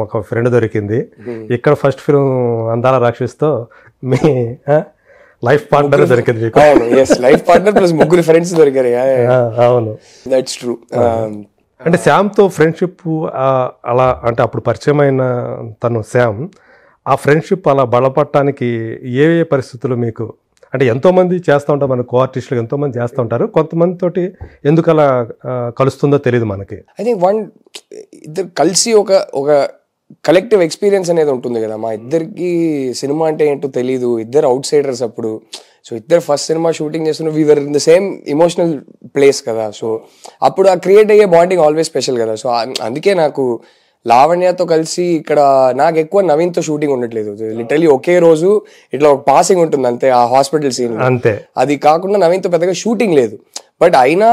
మాకు ఫ్రెండ్ దొరికింది ఇక్కడ ఫస్ట్ ఫిల్మ్ అందాల రాక్షస్తో మీ లైఫ్ పార్ట్నర్ దొరికింది మీకు అవును ఎస్ లైఫ్ పార్ట్నర్ ప్లస్ ముగ్గురు ఫ్రెండ్స్ దొరికారు అవును దట్స్ ట్రూ అంటే తో ఫ్రెండ్షిప్ అలా అంటే అప్పుడు పరిచయం అయిన తను శామ్ ఆ ఫ్రెండ్షిప్ అలా బలపడటానికి ఏ ఏ పరిస్థితులు మీకు అంటే ఎంతోమంది చేస్తూ ఉంటారు మన కోఆర్టిస్టులు ఎంతోమంది చేస్తూ ఉంటారు కొంతమంది తోటి ఎందుకు అలా కలుస్తుందో తెలియదు మనకి ఐ థింక్ వన్ ఇద్దరు కలిసి ఒక ఒక కలెక్టివ్ ఎక్స్పీరియన్స్ అనేది ఉంటుంది కదా మా ఇద్దరికి సినిమా అంటే ఏంటో తెలియదు ఇద్దరు అవుట్ సైడర్స్ అప్పుడు సో ఇద్దరు ఫస్ట్ సినిమా షూటింగ్ చేస్తున్న we're in the same emotional place కదా సో అప్పుడు ఆ క్రియేట్ అయ్యే బాండింగ్ ఆల్వేస్ స్పెషల్ కదా సో అందుకే నాకు లావణ్యతో కలిసి ఇక్కడ నాకు ఎక్కువ నవీన్తో షూటింగ్ ఉండట్లేదు లిటరలీ ఒకే రోజు ఇట్లా ఒక పాసింగ్ ఉంటుంది అంతే ఆ హాస్పిటల్ సీన్ అంతే అది కాకుండా నవీన్తో పెద్దగా షూటింగ్ లేదు బట్ అయినా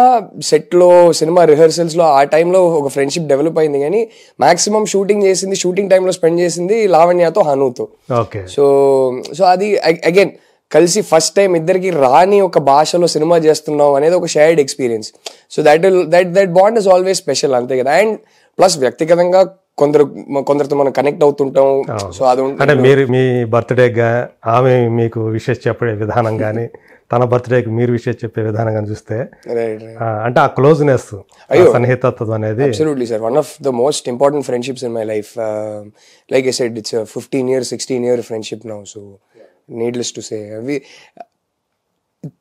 సెట్లో సినిమా రిహర్సల్స్లో ఆ టైంలో ఒక ఫ్రెండ్షిప్ డెవలప్ అయింది కానీ మాక్సిమం షూటింగ్ చేసింది షూటింగ్ టైంలో స్పెండ్ చేసింది లావణ్యతో హనుతో సో సో అది అగైన్ కలిసి ఫస్ట్ టైం ఇద్దరికి రాని ఒక భాషలో సినిమా చేస్తున్నాం అనేది ఒక shared experience so that that that bond is always special అంతే కదా అండ్ ప్లస్ వ్యక్తిగతంగా కొందరు కొందరితో మనం కనెక్ట్ అవుతుంటాం సో అది అంటే మీరు మీ బర్త్డేగా ఆమె మీకు విషయం చెప్పే విధానం కానీ తన బర్త్డేకి మీరు విషయం చెప్పే విధానం కానీ చూస్తే అంటే ఆ క్లోజ్నెస్ అయ్యో సన్నిహితత్వం అనేది absolutely sir one of the most important friendships in my life like I said it's fifteen year sixteen year friendship now so needless to say. We,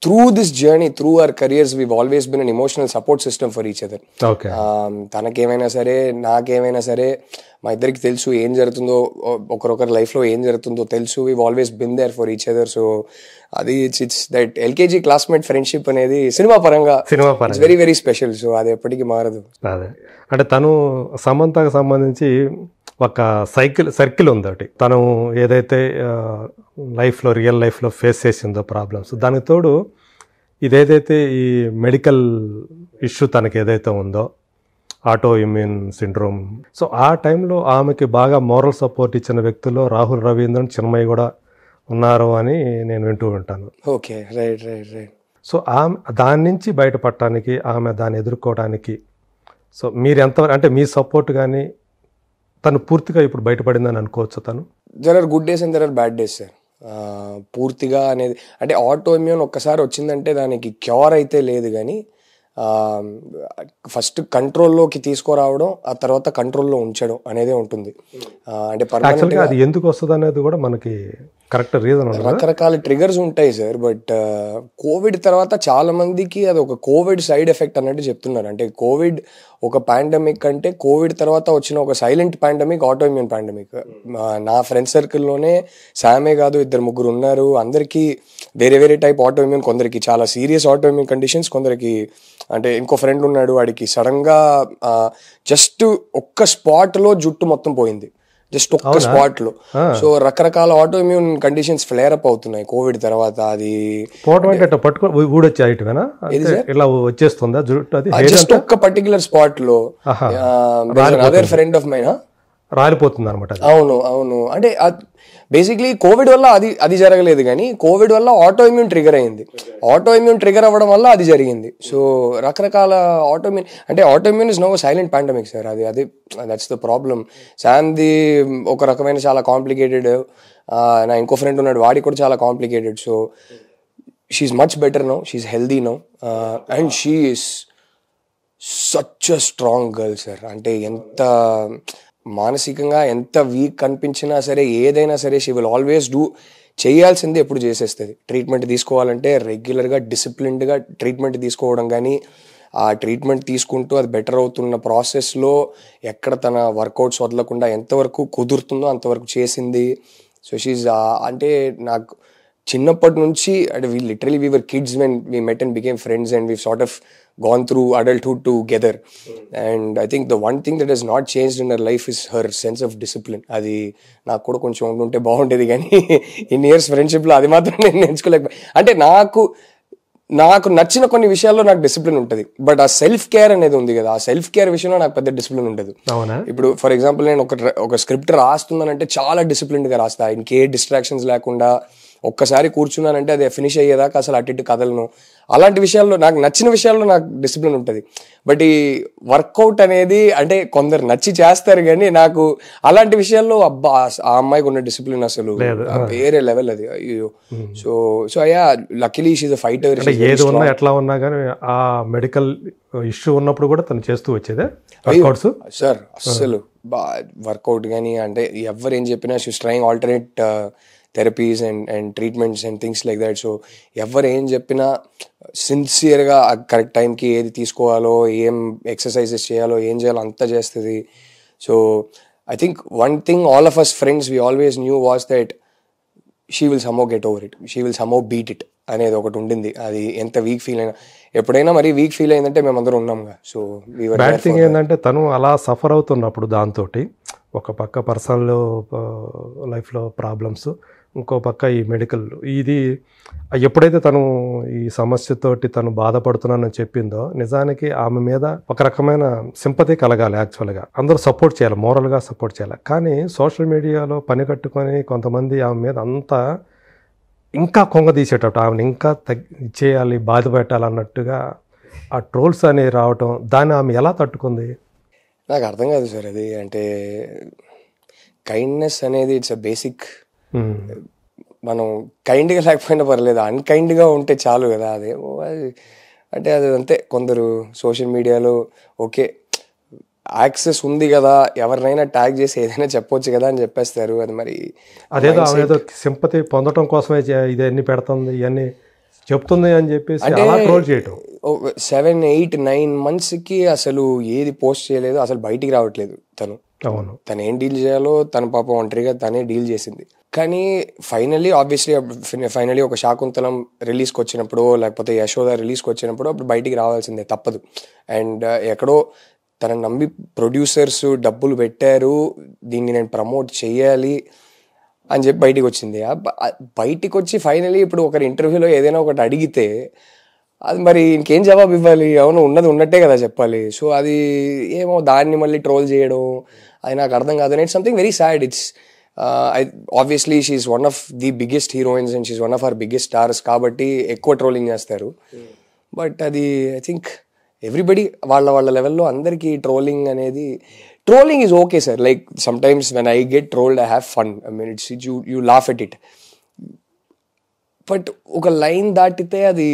through this journey, through our careers, we've always been an emotional support system for each other. Um, తనకేమైనా సరే నాకేమైనా సరే మా ఇద్దరికి తెలుసు ఏం జరుగుతుందో ఒకరొకరి లైఫ్లో ఏం జరుగుతుందో తెలుసు we always been there for each other so అది it's it's that LKG classmate friendship అనేది సినిమా పరంగా సినిమా పరంగా వెరీ వెరీ స్పెషల్ సో అది ఎప్పటికీ మారదు అంటే తను సమంతకు సంబంధించి ఒక సైకిల్ సర్కిల్ ఉంది ఒకటి తను ఏదైతే లైఫ్లో రియల్ లైఫ్లో ఫేస్ చేసిందో ప్రాబ్లమ్స్ దానికి తోడు ఇదేదైతే ఈ మెడికల్ ఇష్యూ తనకి ఏదైతే ఉందో ఆటో ఇమ్యూన్ సిండ్రోమ్ సో ఆ టైంలో ఆమెకి బాగా మోరల్ సపోర్ట్ ఇచ్చిన వ్యక్తుల్లో రాహుల్ రవీంద్రన్ చిన్మయ్య కూడా ఉన్నారు అని నేను వింటూ ఉంటాను okay right right right so ఆమె దాని నుంచి బయటపడటానికి ఆమె దాన్ని ఎదుర్కోవడానికి సో మీరు ఎంత అంటే మీ సపోర్ట్ కానీ తను పూర్తిగా ఇప్పుడు బయటపడిందని అనుకోవచ్చు తను there are good days and there are bad days sir పూర్తిగా అనేది అంటే ఆటోమ్యూన్ ఒక్కసారి వచ్చిందంటే దానికి క్యూర్ అయితే లేదు కానీ ఫస్ట్ కంట్రోల్లోకి తీసుకురావడం ఆ తర్వాత కంట్రోల్లో ఉంచడం అనేది ఉంటుంది అంటే పర్మనెంట్గా అది ఎందుకు వస్తుంది అనేది కూడా మనకి కరెక్ట్ రీజన్ రకరకాల ట్రిగర్స్ ఉంటాయి సార్ బట్ కోవిడ్ తర్వాత చాలా మందికి అది ఒక కోవిడ్ సైడ్ ఎఫెక్ట్ అన్నట్టు చెప్తున్నారు అంటే కోవిడ్ ఒక పాండమిక్ అంటే కోవిడ్ తర్వాత వచ్చిన ఒక సైలెంట్ పాండమిక్ ఆటోఇమ్యూన్ పాండమిక్ నా ఫ్రెండ్ సర్కిల్లోనే సామే కాదు ఇద్దరు ముగ్గురు ఉన్నారు అందరికీ వేరే వేరే టైప్ ఆటోఇమ్యూన్ కొందరికి చాలా సీరియస్ ఆటోఇమ్యూన్ కండిషన్స్ కొందరికి అంటే ఇంకో ఫ్రెండ్ ఉన్నాడు వాడికి సడన్ గా జస్ట్ ఒక్క స్పాట్ లో జుట్టు మొత్తం పోయింది జస్ట్ ఒక్క స్పాట్ లో సో రకరకాల autoimmune conditions flare up అవుతున్నాయి కోవిడ్ తర్వాత అది ఇలా వచ్చేస్తుందా జస్ట్ ఒక్క పర్టికులర్ స్పాట్ లో అదర్ ఫ్రెండ్ ఆఫ్ మైనా రాలిపోతుంది అనమాట అవును అవును అంటే బేసిక్లీ కోవిడ్ వల్ల అది అది జరగలేదు కానీ కోవిడ్ వల్ల ఆటో ఇమ్యూన్ ట్రిగర్ అయింది ఆటో ఇమ్యూన్ ట్రిగర్ అవ్వడం వల్ల అది జరిగింది సో రకరకాల ఆటో ఇమ్యూన్ అంటే autoimmune is no silent pandemic sir అది అది దట్స్ ద ప్రాబ్లమ్ శాంతి ఒక రకమైన చాలా కాంప్లికేటెడ్ నా ఇంకో ఫ్రెండ్ ఉన్నాడు వాడి కూడా చాలా complicated so she's much better no she's healthy no and she's such a strong girl sir అంటే ఎంత మానసికంగా ఎంత వీక్ కనిపించినా సరే ఏదైనా సరే షీ విల్ ఆల్వేస్ డూ చేయాల్సింది ఎప్పుడు చేసేస్తుంది ట్రీట్మెంట్ తీసుకోవాలంటే రెగ్యులర్గా డిసిప్లిన్డ్గా ట్రీట్మెంట్ తీసుకోవడం కానీ ఆ ట్రీట్మెంట్ తీసుకుంటూ అది బెటర్ అవుతున్న ప్రాసెస్లో ఎక్కడ తన వర్కౌట్స్ వదలకుండా ఎంతవరకు కుదురుతుందో అంతవరకు చేసింది సో షీజ్ అంటే నాకు చిన్నప్పటి నుంచి అంటే we literally we were kids when we met and became friends and we sort of gone through together and I think the one thing that is not change in our life is her sense of discipline అది నాకు కూడా కొంచెం ఉంటుంటే బాగుండేది కానీ in years ఫ్రెండ్షిప్లో అది మాత్రం నేను నేర్చుకోలేక అంటే నాకు నాకు నచ్చిన కొన్ని విషయాల్లో నాకు డిసిప్లిన్ ఉంటుంది బట్ ఆ సెల్ఫ్ కేర్ అనేది ఉంది కదా ఆ సెల్ఫ్ కేర్ విషయంలో నాకు పెద్ద డిసిప్లిన్ ఉండదు ఇప్పుడు ఫర్ ఎగ్జాంపుల్ నేను ఒక ఒక స్క్రిప్ట్ రాస్తున్నానంటే చాలా డిసిప్లిన్గా రాస్తా ఇంకే డిస్ట్రాక్షన్స్ లేకుండా ఒక్కసారి కూర్చున్నానంటే అది ఫినిష్ అయ్యేదాకా అసలు అటు ఇటు కదలను అలాంటి విషయాల్లో నాకు నచ్చిన విషయాల్లో నాకు డిసిప్లిన్ ఉంటుంది బట్ ఈ వర్కౌట్ అనేది అంటే కొందరు నచ్చి చేస్తారు కానీ నాకు అలాంటి విషయాల్లో అబ్బా ఆ అమ్మాయికి ఉన్న డిసిప్లిన్ అసలు వేరే లెవెల్ అది అయ్యో సో సో అయ్యా లక్కీలీ షీజ్ ఫైటర్ ఏది ఉన్నా ఎట్లా ఉన్నా కానీ ఆ మెడికల్ ఇష్యూ ఉన్నప్పుడు కూడా తను చేస్తూ వచ్చేదే వర్కౌట్స్ సార్ అస్సలు వర్కౌట్ కానీ అంటే ఎవరు ఏం చెప్పినా she's trying alternate therapies and and treatments and things like that so ఎవరు ఏం చెప్పినా సిన్సియర్గా కరెక్ట్ టైంకి ఏది తీసుకోవాలో ఏం ఎక్సర్సైజెస్ చేయాలో ఏం చేయాలో అంతా చేస్తుంది so I think one thing all of us friends we always knew watch that she will somehow get over it she will somehow beat it అనేది ఒకటి ఉండింది అది ఎంత వీక్ ఫీల్ అయినా ఎప్పుడైనా మరి వీక్ ఫీల్ అయిందంటే మేమందరం ఉన్నాం సో బ్యాడ్ థింగ్ ఏంటంటే తను అలా సఫర్ అవుతున్నప్పుడు దాంతో ఒక పక్క పర్సనల్ లైఫ్లో ప్రాబ్లమ్స్ ఇంకో పక్క ఈ మెడికల్ ఇది ఎప్పుడైతే తను ఈ సమస్యతోటి తను బాధపడుతున్నానని చెప్పిందో నిజానికి ఆమె మీద ఒక రకమైన సింపతి కలగాలి యాక్చువల్గా అందరూ సపోర్ట్ చేయాలి మోరల్గా సపోర్ట్ చేయాలి కానీ సోషల్ మీడియాలో పని కట్టుకొని కొంతమంది ఆమె మీద అంతా ఇంకా కొంగ తీసేటట్టు ఆమెను ఇంకా తగ్గి చేయాలి బాధ పెట్టాలన్నట్టుగా ఆ ట్రోల్స్ అనేవి రావటం దాన్ని ఆమె ఎలా తట్టుకుంది నాకు అర్థం కాదు సార్ అది అంటే కైండ్నెస్ అనేది ఇట్స్ అ బేసిక్ మనం కైండ్గా లేకపోయినా పర్లేదు అన్కైండ్గా ఉంటే చాలు కదా అదే అంటే అది అంతే కొందరు సోషల్ మీడియాలో ఓకే యాక్సెస్ ఉంది కదా ఎవరినైనా ట్యాగ్ చేసి ఏదైనా చెప్పొచ్చు కదా అని చెప్పేస్తారు అది మరి అదేదో అదేదో సింపతి పొందడం కోసమే ఇదన్నీ పెడుతుంది ఇవన్నీ చెప్తుంది అని చెప్పేసి అంటే ట్రోల్ చేయటం సెవెన్ ఎయిట్ నైన్ మంత్స్కి అసలు ఏది పోస్ట్ చేయలేదు అసలు బయటికి రావట్లేదు తను అవును తను ఏం డీల్ చేయాలో తన పాపం ఒంటరిగా తనే డీల్ చేసింది కానీ ఫైనలీ ఆబ్వియస్లీ ఫైనలీ ఒక శాకుంతలం రిలీజ్కి వచ్చినప్పుడు లేకపోతే యశోద రిలీజ్కి వచ్చినప్పుడు అప్పుడు బయటికి రావాల్సిందే తప్పదు అండ్ uh, ఎక్కడో తనని నమ్మి ప్రొడ్యూసర్స్ డబ్బులు పెట్టారు దీన్ని నేను ప్రమోట్ చేయాలి అని చెప్పి బయటికి వచ్చింది బయటికి వచ్చి ఫైనలీ ఇప్పుడు ఒకరి ఇంటర్వ్యూలో ఏదైనా ఒకటి అడిగితే అది మరి ఇంకేం జవాబు ఇవ్వాలి అవును ఉన్నది ఉన్నట్టే కదా చెప్పాలి సో అది ఏమో దాన్ని మళ్ళీ ట్రోల్ చేయడం అది నాకు అర్థం కాదు it's something very sad it's obviously she's one of the biggest heroines and she's one of our biggest stars కాబట్టి ఎక్కువ ట్రోలింగ్ చేస్తారు బట్ అది ఐ థింక్ ఎవ్రీబడి వాళ్ళ వాళ్ళ లెవెల్లో అందరికీ ట్రోలింగ్ అనేది trolling is okay sir like sometimes when I get trolled I have fun I mean it's you you laugh at it but ఒక లైన్ దాటితే అది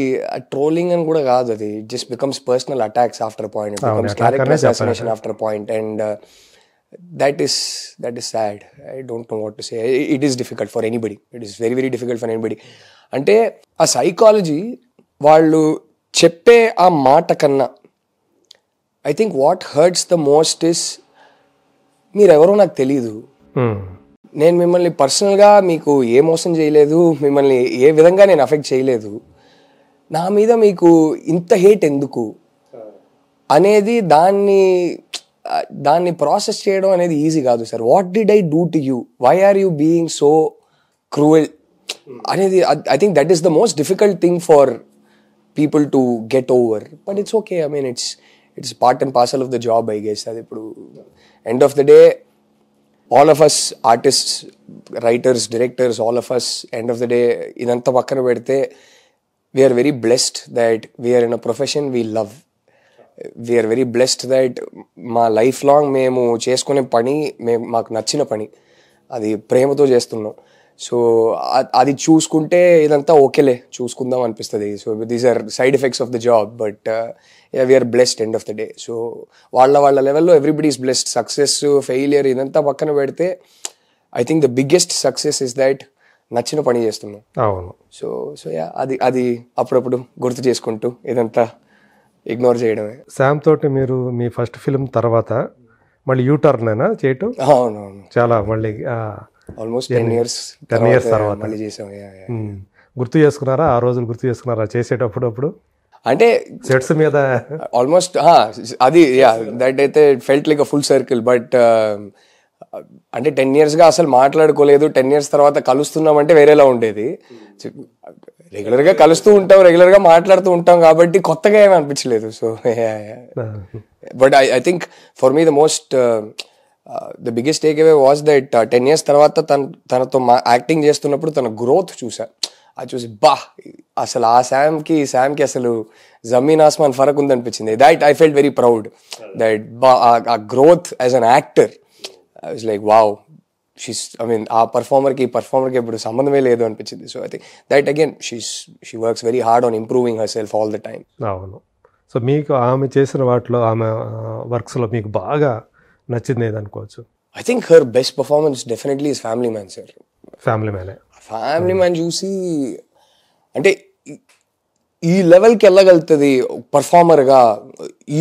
ట్రోలింగ్ అని కూడా కాదు అది just becomes personal attacks after point becomes character after point and that is that is sad I don't know what to say it is difficult for anybody it very very very difficult for అంటే ఆ psychology వాళ్ళు చెప్పే ఆ మాట కన్నా I think what hurts the most is మీరెవరో నాకు తెలియదు hmm. నేను మిమ్మల్ని పర్సనల్గా మీకు ఏ మోసం చేయలేదు మిమ్మల్ని ఏ విధంగా నేను అఫెక్ట్ చేయలేదు నా మీద మీకు ఇంత హేట్ ఎందుకు hmm. అనేది దాన్ని దాన్ని ప్రాసెస్ చేయడం అనేది ఈజీ కాదు sir what did I do to you why are you being so cruel అనేది I think that is the most difficult thing for people to get over but it's okay I mean it's it's part and parcel of the job I guess అది ఇప్పుడు end of the day all of us artists writers directors all of us end of the day ఇదంతా పక్కన పెడితే we are very blessed that we are in a profession we love are very blessed that మా life long మేము చేసుకునే పని మేము మాకు నచ్చిన పని అది ప్రేమతో చేస్తున్నాం సో అది చూసుకుంటే ఇదంతా ఓకేలే చూసుకుందాం అనిపిస్తుంది so these are side effects of the job but we are blessed end of the day so వాళ్ళ వాళ్ళ లెవెల్లో everybody is blessed success failure ఇదంతా పక్కన పెడితే I think the biggest success is that నచ్చిన పని చేస్తున్నాం అవును సో సో యా అది అది అప్పుడప్పుడు గుర్తు చేసుకుంటూ ఇదంతా ఇగ్నోర్ చేయడమే శామ్ తోటి మీరు మీ ఫస్ట్ ఫిల్మ్ తర్వాత మళ్ళీ యూ అయినా చేయటం అవునవును చాలా మళ్ళీ almost ten years ten years తర్వాత మళ్ళీ చేసాం గుర్తు చేసుకున్నారా ఆ రోజులు గుర్తు చేసుకున్నారా చేసేటప్పుడు అప్పుడు అంటే సెట్స్ మీద ఆల్మోస్ట్ అది యా దట్ అయితే felt like full circle but అంటే టెన్ ఇయర్స్గా అసలు మాట్లాడుకోలేదు టెన్ ఇయర్స్ తర్వాత కలుస్తున్నాం అంటే వేరేలా ఉండేది రెగ్యులర్గా కలుస్తూ ఉంటాం రెగ్యులర్గా మాట్లాడుతూ ఉంటాం కాబట్టి కొత్తగా ఏమీ అనిపించలేదు so but I I think for me the most the biggest takeaway was that ten years తర్వాత తన తనతో మా యాక్టింగ్ చేస్తున్నప్పుడు తన గ్రోత్ చూసా అది చూసి బా అసలు ఆ శామ్కి శామ్కి అసలు జమీన్ ఆస్మాన్ ఫరక్ ఉందనిపించింది that I felt very proud that బా ఆ growth as an actor I was like wow she's I mean ఆ పర్ఫార్మర్కి ఈ పర్ఫార్మర్కి ఇప్పుడు సంబంధమే లేదు అనిపించింది so I think that again she's she works very hard on improving herself all the time అవును సో మీకు ఆమె చేసిన వాటిలో ఆమె వర్క్స్లో మీకు బాగా నచ్చింది ఏదనుకోవచ్చు I think her best performance definitely is Family man sir Family Man Family Man చూసి అంటే ఈ లెవెల్కి వెళ్ళగలుగుతుంది పర్ఫార్మర్గా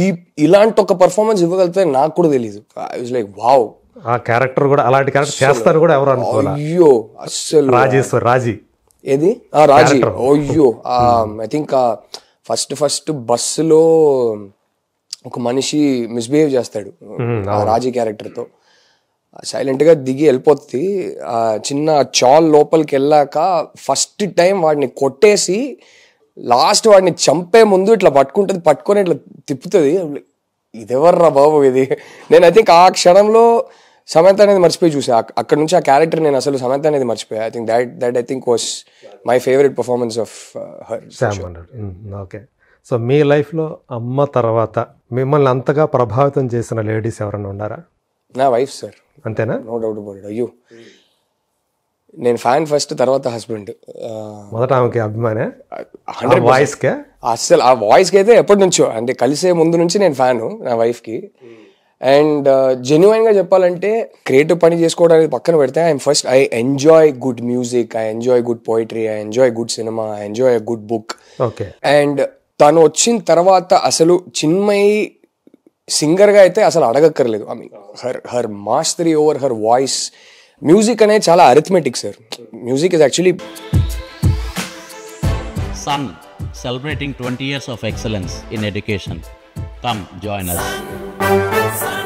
ఈ ఇలాంటి ఒక పర్ఫార్మెన్స్ ఇవ్వగలుగుతుంది నాకు కూడా తెలియదు ఐ వాజ్ లైక్ వావ్ ఆ క్యారెక్టర్ కూడా అలాంటి క్యారెక్టర్ చేస్తారు కూడా ఎవరు అనుకోవాలి అయ్యో అస్సలు రాజేశ్వర్ రాజీ ఏది రాజీ అయ్యో ఐ థింక్ ఫస్ట్ ఫస్ట్ బస్సులో ఒక మనిషి మిస్బిహేవ్ చేస్తాడు రాజీ క్యారెక్టర్తో సైలెంట్గా దిగి వెళ్ళిపోతుంది చిన్న చాల్ లోపలికి వెళ్ళాక ఫస్ట్ టైం వాడిని కొట్టేసి లాస్ట్ వాడిని చంపే ముందు ఇట్లా పట్టుకుంటుంది పట్టుకొని ఇట్లా తిప్పుతుంది ఇదెవర్రా బాబు ఇది నేను ఐ థింక్ ఆ క్షణంలో సమంత అనేది మర్చిపోయి చూసా అక్కడ నుంచి ఆ క్యారెక్టర్ నేను అసలు సమంత అనేది మర్చిపోయా I think that that I think was my favourite performance of her okay so మీ లైఫ్లో అమ్మ తర్వాత మిమ్మల్ని అంతగా ప్రభావితం చేసిన లేడీస్ ఎవరైనా ఉన్నారా నా వైఫ్ సార్ అంతేనా నో డౌట్ అబౌట్ ఇట్ అయ్యో నేను ఫ్యాన్ ఫస్ట్ తర్వాత హస్బెండ్ uh, మొదట ఆమెకి అభిమానే హండ్రెడ్ వాయిస్కే అసలు ఆ వాయిస్కి అయితే ఎప్పటి నుంచో అంటే కలిసే ముందు నుంచి నేను ఫ్యాను నా వైఫ్కి అండ్ జెన్యున్గా చెప్పాలంటే క్రియేటివ్ పని చేసుకోవడానికి పక్కన పెడితే I'm first I enjoy good music I enjoy good poetry I enjoy good cinema I enjoy good book okay and తను వచ్చిన తర్వాత అసలు చిన్మయి సింగర్గా అయితే అసలు అడగక్కర్లేదు I mean her her mastery over her voice music అనేది చాలా arithmetic sir music is actually sun celebrating twenty years of excellence in education come join us Sorry.